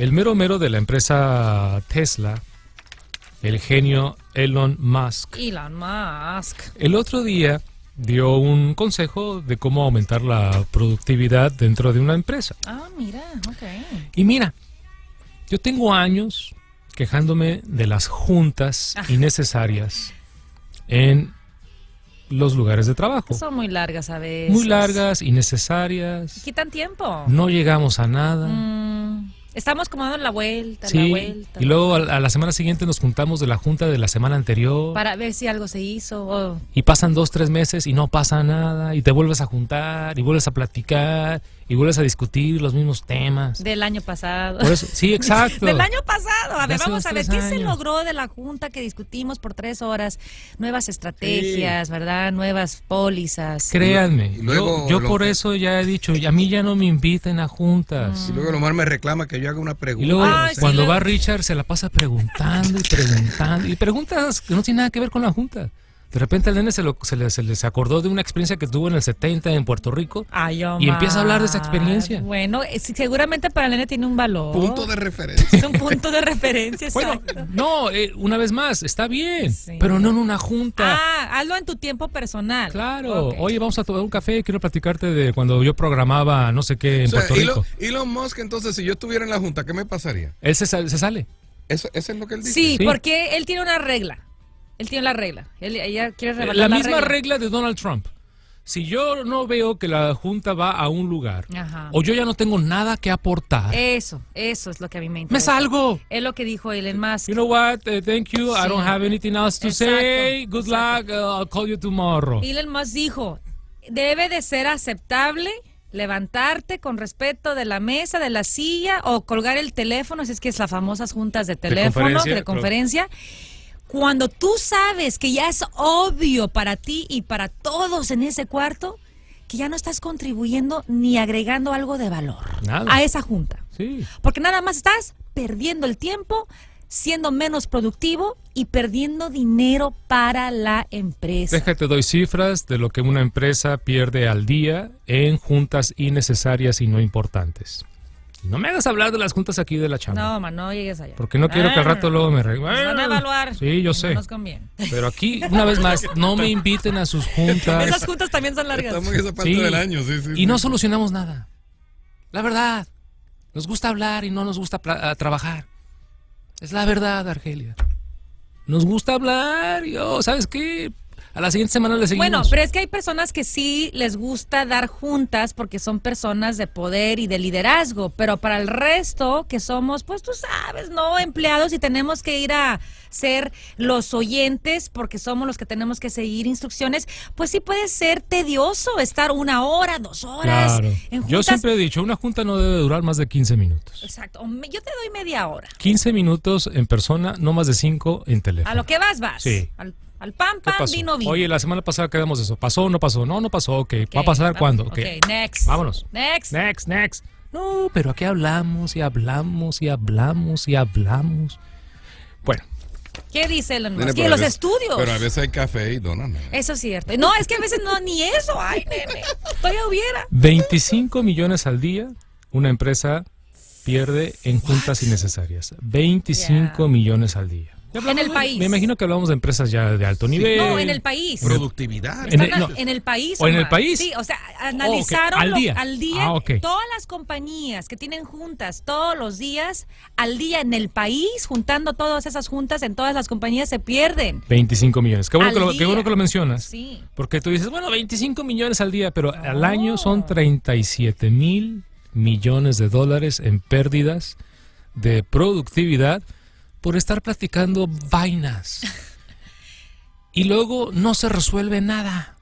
El mero mero de la empresa Tesla, el genio Elon Musk. Elon Musk. El otro día dio un consejo de cómo aumentar la productividad dentro de una empresa. Ah, mira, ok. Y mira, yo tengo años quejándome de las juntas ah. innecesarias en los lugares de trabajo. Son muy largas a veces. Muy largas, innecesarias. Quitan tiempo. No llegamos a nada. Mm. Estamos como dando la vuelta, Y luego a, la semana siguiente nos juntamos de la junta de la semana anterior. Para ver si algo se hizo. Y pasan dos, tres meses y no pasa nada. Y te vuelves a juntar y vuelves a platicar y vuelves a discutir los mismos temas. Del año pasado. sí, exacto. Del año pasado. A ver, vamos a ver, ¿qué se logró de la Junta que discutimos por tres horas? Nuevas estrategias, ¿verdad? Nuevas pólizas. Créanme, luego, yo, por eso ya he dicho, a mí ya no me inviten a juntas. Y luego más me reclama que yo haga una pregunta. Y luego, cuando va Richard, se la pasa preguntando y preguntando. Y preguntas que no tienen nada que ver con la Junta. De repente al nene se, se, le, acordó de una experiencia que tuvo en el 70 en Puerto Rico. Oh, y empieza a hablar de esa experiencia. Bueno, eh, seguramente para el nene tiene un valor. Punto de referencia. Es un punto de referencia. bueno, no, eh, una vez más, está bien, pero no en una junta. Ah, hazlo en tu tiempo personal. Claro. Oye, vamos a tomar un café, quiero platicarte de cuando yo programaba no sé qué en Puerto Rico. Elon, Musk, entonces, si yo estuviera en la junta, ¿qué me pasaría? Él se, sale. Eso, es lo que él dice. sí, porque él tiene una regla. Él tiene la regla. Él, quiere eh, la, misma regla. de Donald Trump si yo no veo que la Junta va a un lugar, o yo ya no tengo nada que aportar. Eso, eso es lo que a mí me interesa. ¡Me salgo! Es lo que dijo Elon Musk. You know what? Eh, thank you. I don't have anything else to say. Good luck. Uh, I'll call you tomorrow. Elon Musk dijo, debe de ser aceptable levantarte con respeto de la mesa, de la silla o colgar el teléfono, si es que es las famosas juntas de teléfono, de conferencia cuando tú sabes que ya es obvio para ti y para todos en ese cuarto, que ya no estás contribuyendo ni agregando algo de valor a esa junta. Porque nada más estás perdiendo el tiempo, siendo menos productivo y perdiendo dinero para la empresa. Déjate, doy cifras de lo que una empresa pierde al día en juntas innecesarias y no importantes. No me hagas hablar de las juntas aquí de la chamba. No, man, no llegues allá. Porque no quiero que al rato luego me re... van a evaluar. Sí, yo sé. Nos conviene. Pero aquí, una vez más, no me inviten a sus juntas. Esas juntas también son largas. Estamos en esa parte del año, sí, sí. Y no solucionamos nada. La verdad. Nos gusta hablar y no nos gusta trabajar. Es la verdad, Argelia. Nos gusta hablar y, oh, ¿sabes qué? A la siguiente semana le seguimos. Bueno, pero es que hay personas que sí les gusta dar juntas porque son personas de poder y de liderazgo, pero para el resto que somos, pues tú sabes, no empleados y tenemos que ir a ser los oyentes porque somos los que tenemos que seguir instrucciones, pues sí puede ser tedioso estar una hora, dos horas. En juntas. Yo siempre he dicho, una junta no debe durar más de 15 minutos. Exacto, yo te doy media hora. 15 minutos en persona, no más de 5 en teléfono. A lo que vas, vas. Sí. Al pan, pan, vino, vino. Oye, la semana pasada quedamos eso. ¿Pasó o no pasó? No, no pasó. Okay. ¿Va a pasar cuándo? Okay. ok. Next. Vámonos. Next. Next, next. No, pero aquí hablamos y hablamos y hablamos y hablamos. Bueno. ¿Qué dice Elon Musk? los estudios. Pero a veces hay café y donan. Eso es cierto. No, es que a veces no, ni eso. Ay, nene. Todavía hubiera. 25 millones al día una empresa pierde en juntas innecesarias. 25 millones al día en el país. Me imagino que hablamos de empresas ya de alto nivel. No, en el país. Productividad. En el, país. O en el país. Sí, o sea, oh, analizaron al, día. al día ah, todas las compañías que tienen juntas todos los días, al día en el país, juntando todas esas juntas en todas las compañías, se pierden. 25 millones. Qué bueno, que lo, que lo, mencionas. Sí. Porque tú dices, bueno, 25 millones al día, pero al año son 37 mil millones de dólares en pérdidas de productividad por estar platicando vainas. Y luego no se resuelve nada.